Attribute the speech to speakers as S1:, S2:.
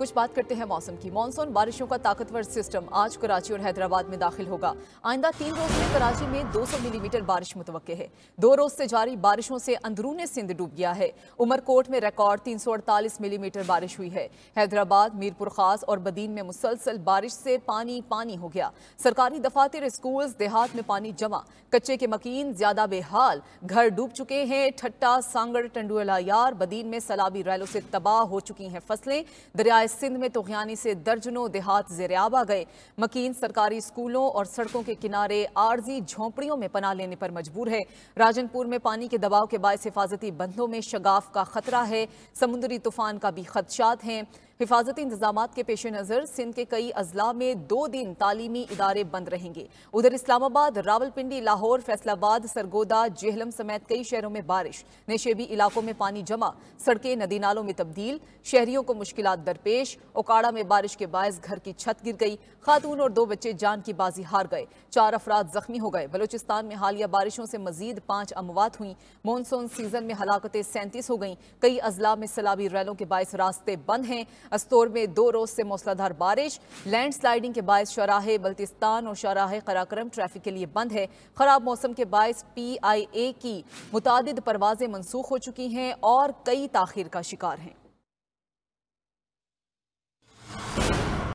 S1: कुछ बात करते हैं मौसम की मानसून बारिशों का ताकतवर सिस्टम आज कराची और हैदराबाद में दाखिल होगा आइंदा तीन रोज में कराची में 200 मिलीमीटर बारिश मुतव है दो रोज से जारी बारिशों से अंदरूनी सिंध डूब गया है उमरकोट में रिकॉर्ड तीन मिलीमीटर बारिश हुई है हैदराबाद मीरपुर खास और बदीन में मुसलसल बारिश से पानी पानी हो गया सरकारी दफातर स्कूल देहात में पानी जमा कच्चे के मकीन ज्यादा बेहाल घर डूब चुके हैं ठट्टा सांगड़ टंडुअला यार बदीन में सलाबी रैलों से तबाह हो चुकी हैं फसलें दरियाए सिंध में तोहयानी से दर्जनों देहात जेरियाबा गए मकीन सरकारी स्कूलों और सड़कों के किनारे आर्जी झोंपड़ियों में पना लेने पर मजबूर है राजनपुर में पानी के दबाव के बायस हिफाजती बंधों में शगाफ का खतरा है समुद्री तूफान का भी खदशात हैं हिफाजती इंतजाम के पेश नज़र सिंध के कई अजला में दो दिन तालीमी इदारे बंद रहेंगे उधर इस्लामाबाद रावलपिंडी लाहौर फैसलाबाद सरगोदा जेहलम समेत कई शहरों में बारिश नशेबी इलाकों में पानी जमा सड़कें नदी नालों में तब्दील शहरियों को मुश्किल दरपेश ओकाड़ा में बारिश के बायस घर की छत गिर गई खातून और दो बच्चे जान की बाजी हार गए चार अफराद जख्मी हो गए बलोचिस्तान में हालिया बारिशों से मजीद पांच अमवात हुई मानसून सीजन में हलाकतें सैंतीस हो गई कई अजला में सलाबी रैलों के बायस रास्ते बंद हैं अस्तोर में दो रोज से मौसलाधार बारिश लैंड स्लाइडिंग के बायस शराहे बल्तिस्तान और शराह कराक्रम ट्रैफिक के लिए बंद है खराब मौसम के बायस पी आई ए की मुतद परवाजें मनसूख हो चुकी हैं और कई ताखिर का शिकार हैं